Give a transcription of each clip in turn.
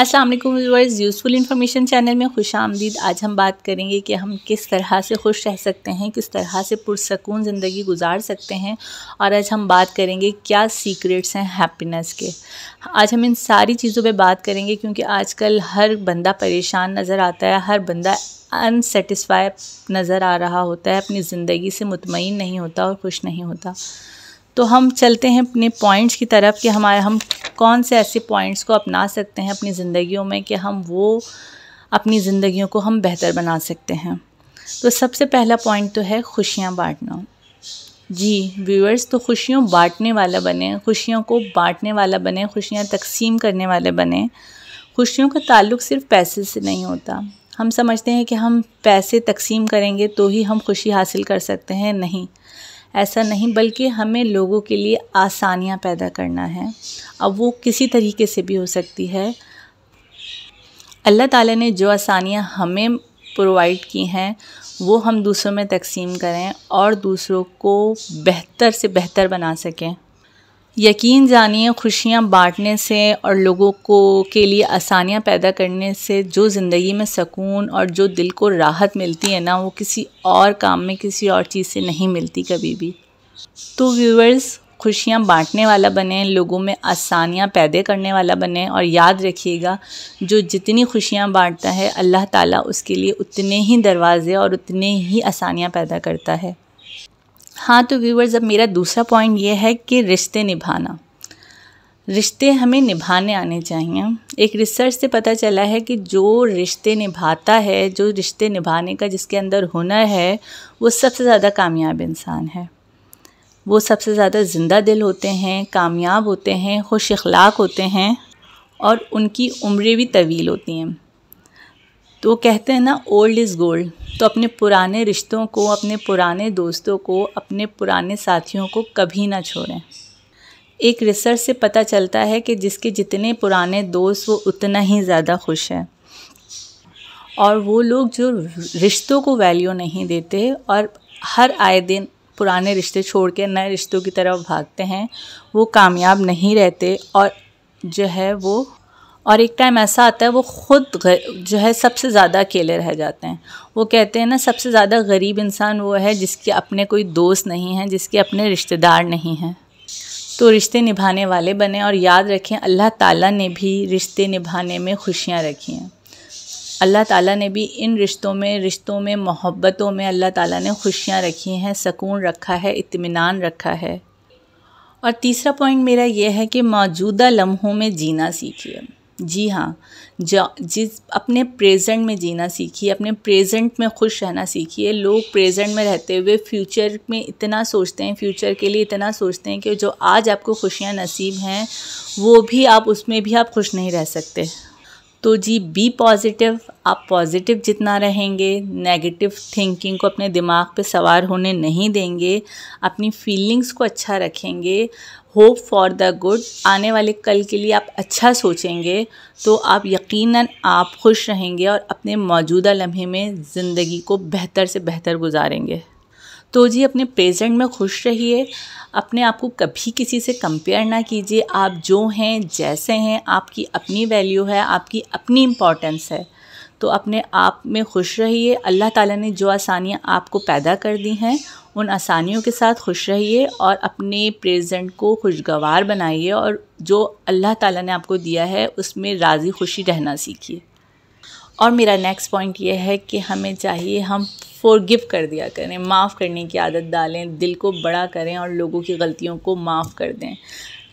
अस्सलाम वालेकुम viewers useful information channel में खुश आमदीद आज हम बात करेंगे कि हम किस तरह से खुश रह सकते हैं किस तरह से पुरसकून ज़िंदगी गुजार सकते हैं और आज हम बात करेंगे क्या सीक्रेट्स हैं हैप्पीनेस के आज हम इन सारी चीज़ों पे बात करेंगे क्योंकि आजकल हर बंदा परेशान नज़र आता है हर बंदा अनसेटिस्फाई नज़र आ रहा होता है अपनी ज़िंदगी से मुतमिन नहीं होता और खुश नहीं होता तो हम चलते हैं अपने पॉइंट्स की तरफ कि हमारा हम कौन से ऐसे पॉइंट्स को अपना सकते हैं अपनी ज़िंदगियों में कि हम वो अपनी ज़िंदगियों को हम बेहतर बना सकते हैं तो सबसे पहला पॉइंट तो है खुशियाँ बांटना जी व्यूअर्स तो खुशियों बांटने वाला बने खुशियों को बांटने वाला बने खुशियाँ तकसीम करने वाले बने खुशियों का ताल्लुक सिर्फ पैसे से नहीं होता हम समझते हैं कि हम पैसे तकसीम करेंगे तो ही हम खुशी हासिल कर सकते हैं नहीं ऐसा नहीं बल्कि हमें लोगों के लिए आसानियाँ पैदा करना है अब वो किसी तरीके से भी हो सकती है अल्लाह ताला ने जो आसानियाँ हमें प्रोवाइड की हैं वो हम दूसरों में तकसीम करें और दूसरों को बेहतर से बेहतर बना सकें यकीन जानिए खुशियाँ बाँटने से और लोगों को के लिए आसानियाँ पैदा करने से जो ज़िंदगी में सकून और जो दिल को राहत मिलती है ना वो किसी और काम में किसी और चीज़ से नहीं मिलती कभी भी तो व्यूअर्स खुशियाँ बांटने वाला बने लोगों में आसानियाँ पैदा करने वाला बने और याद रखिएगा जो जितनी खुशियाँ बांटता है अल्लाह ताला उसके लिए उतने ही दरवाज़े और उतने ही आसानियाँ पैदा करता है हाँ तो व्यूवर्स अब मेरा दूसरा पॉइंट ये है कि रिश्ते निभाना रिश्ते हमें निभाने आने चाहिए एक रिसर्च से पता चला है कि जो रिश्ते निभाता है जो रिश्ते निभाने का जिसके अंदर हुनर है वो सबसे ज़्यादा कामयाब इंसान है वो सबसे ज़्यादा ज़िंदा दिल होते हैं कामयाब होते हैं खुश अखलाक होते हैं और उनकी उम्रें भी तवील होती हैं तो वो कहते हैं ना ओल्ड इज़ गोल्ड तो अपने पुराने रिश्तों को अपने पुराने दोस्तों को अपने पुराने साथियों को कभी ना छोड़ें एक रिसर्च से पता चलता है कि जिसके जितने पुराने दोस्त वो उतना ही ज़्यादा खुश है और वो लोग जो रिश्तों को वैल्यू नहीं देते और हर आए दिन पुराने रिश्ते छोड़ के नए रिश्तों की तरफ भागते हैं वो कामयाब नहीं रहते और जो है वो और एक टाइम ऐसा आता है वो खुद जो है सबसे ज़्यादा अकेले रह जाते हैं वो कहते हैं ना सबसे ज़्यादा गरीब इंसान वो है जिसके अपने कोई दोस्त नहीं हैं जिसके अपने रिश्तेदार नहीं हैं तो रिश्ते निभाने वाले बने और याद रखें अल्लाह ताला ने भी रिश्ते निभाने में खुशियाँ रखी हैं अल्लाह ताला ने भी इन रिश्तों में रिश्तों में मोहब्बतों में अल्लाह ताला ने खुशियाँ रखी हैं सकून रखा है इत्मीनान रखा है और तीसरा पॉइंट मेरा यह है कि मौजूदा लम्हों में जीना सीखिए जी हाँ जिस अपने प्रेजेंट में जीना सीखिए अपने प्रेजेंट में खुश रहना सीखिए लोग प्रेजेंट में रहते हुए फ्यूचर में इतना सोचते हैं फ्यूचर के लिए इतना सोचते हैं कि जो आज आपको खुशियाँ नसीब हैं वो भी आप उसमें भी आप खुश नहीं रह सकते तो जी बी पॉजिटिव आप पॉजिटिव जितना रहेंगे नेगेटिव थिंकिंग को अपने दिमाग पे सवार होने नहीं देंगे अपनी फीलिंग्स को अच्छा रखेंगे होप फॉर द गुड आने वाले कल के लिए आप अच्छा सोचेंगे तो आप यकीनन आप खुश रहेंगे और अपने मौजूदा लम्हे में ज़िंदगी को बेहतर से बेहतर गुजारेंगे तो जी अपने प्रेजेंट में खुश रहिए अपने आप को कभी किसी से कंपेयर ना कीजिए आप जो हैं जैसे हैं आपकी अपनी वैल्यू है आपकी अपनी इम्पॉर्टेंस है तो अपने आप में खुश रहिए अल्लाह ताला ने जो आसानियाँ आपको पैदा कर दी हैं उन आसानियों के साथ खुश रहिए और अपने प्रेजेंट को खुशगवार बनाइए और जो अल्लाह ताला ने आपको दिया है उसमें राज़ी खुशी रहना सीखिए और मेरा नेक्स्ट पॉइंट ये है कि हमें चाहिए हम गिव कर दिया करें माफ़ करने की आदत डालें दिल को बड़ा करें और लोगों की गलतियों को माफ़ कर दें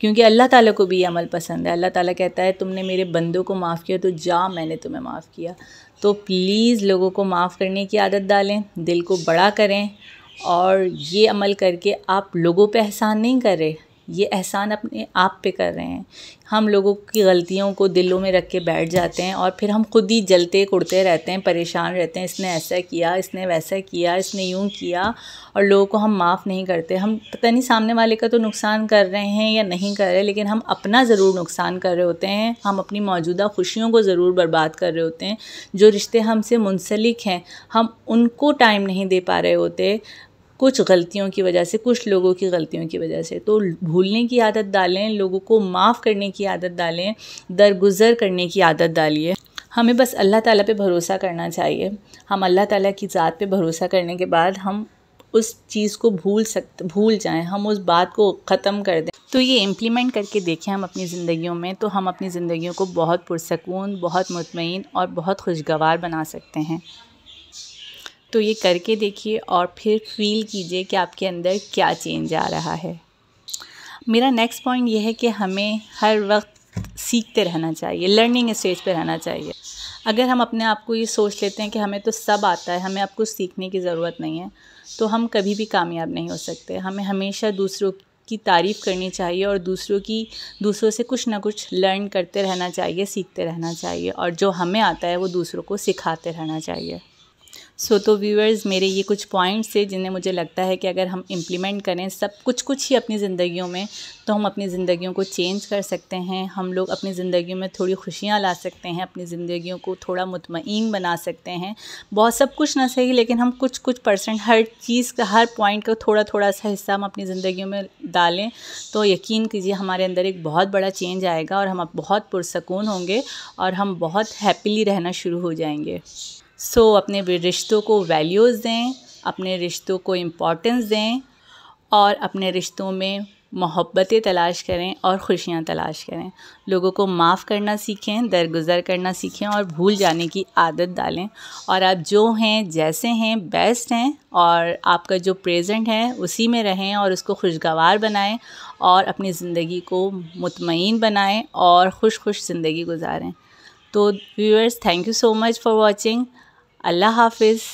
क्योंकि अल्लाह ताला को भी ये अमल पसंद है अल्लाह ताला कहता है तुमने मेरे बंदों को माफ़ किया तो जा मैंने तुम्हें माफ़ किया तो प्लीज़ लोगों को माफ़ करने की आदत डालें दिल को बड़ा करें और ये अमल करके आप लोगों पे एहसान नहीं कर रहे ये एहसान अपने आप पे कर रहे हैं हम लोगों की गलतियों को दिलों में रख के बैठ जाते हैं और फिर हम खुद ही जलते कुड़ते रहते हैं परेशान रहते हैं इसने ऐसा किया इसने वैसा किया इसने यूँ किया और लोगों को हम माफ़ नहीं करते हम पता नहीं सामने वाले का तो नुकसान कर रहे हैं या नहीं कर रहे लेकिन हम अपना ज़रूर नुकसान कर रहे होते हैं हम अपनी मौजूदा खुशियों को ज़रूर बर्बाद कर रहे होते हैं जो रिश्ते हमसे मुंसलिक हैं हम उनको टाइम नहीं दे पा रहे होते कुछ गलतियों की वजह से कुछ लोगों की गलतियों की वजह से तो भूलने की आदत डालें लोगों को माफ़ करने की आदत डालें दरगुजर करने की आदत डालिए हमें बस अल्लाह ताला पे भरोसा करना चाहिए हम अल्लाह ताला की ज़ात पे भरोसा करने के बाद हम उस चीज़ को भूल सकते भूल जाएं हम उस बात को ख़त्म कर दें तो ये इम्प्लीमेंट करके देखें हम अपनी ज़िंदगियों में तो हम अपनी ज़िंदगियों को बहुत पुरसकून बहुत मुतमिन और बहुत खुशगवार बना सकते हैं तो ये करके देखिए और फिर फील कीजिए कि आपके अंदर क्या चेंज आ रहा है मेरा नेक्स्ट पॉइंट ये है कि हमें हर वक्त सीखते रहना चाहिए लर्निंग स्टेज पर रहना चाहिए अगर हम अपने आप को ये सोच लेते हैं कि हमें तो सब आता है हमें अब कुछ सीखने की ज़रूरत नहीं है तो हम कभी भी कामयाब नहीं हो सकते हमें हमेशा दूसरों की तारीफ़ करनी चाहिए और दूसरों की दूसरों से कुछ ना कुछ लर्न करते रहना चाहिए सीखते रहना चाहिए और जो हमें आता है वो दूसरों को सिखाते रहना चाहिए सो तो व्यूअर्स मेरे ये कुछ पॉइंट्स थे जिन्हें मुझे लगता है कि अगर हम इम्प्लीमेंट करें सब कुछ कुछ ही अपनी ज़िंदगियों में तो हम अपनी ज़िंदगियों को चेंज कर सकते हैं हम लोग अपनी ज़िंदगी में थोड़ी खुशियाँ ला सकते हैं अपनी ज़िंदगियों को थोड़ा मुतमिन बना सकते हैं बहुत सब कुछ ना सही लेकिन हम कुछ कुछ परसेंट हर चीज़ का हर पॉइंट का थोड़ा थोड़ा सा हिस्सा हम अपनी ज़िंदगी में डालें तो यकीन कीजिए हमारे अंदर एक बहुत बड़ा चेंज आएगा और हम बहुत पुरसकून होंगे और हम बहुत हैप्पीली रहना शुरू हो जाएंगे सो so, अपने रिश्तों को वैल्यूज़ दें अपने रिश्तों को इम्पोर्टेंस दें और अपने रिश्तों में मोहब्बतें तलाश करें और खुशियाँ तलाश करें लोगों को माफ़ करना सीखें दरगुजर करना सीखें और भूल जाने की आदत डालें और आप जो हैं जैसे हैं बेस्ट हैं और आपका जो प्रेजेंट है उसी में रहें और उसको खुशगवार बनाएं और अपनी ज़िंदगी को मुतमिन बनाएं और खुश खुश ज़िंदगी गुजारें तो viewers thank you so much for watching अल्लाह हाफिज़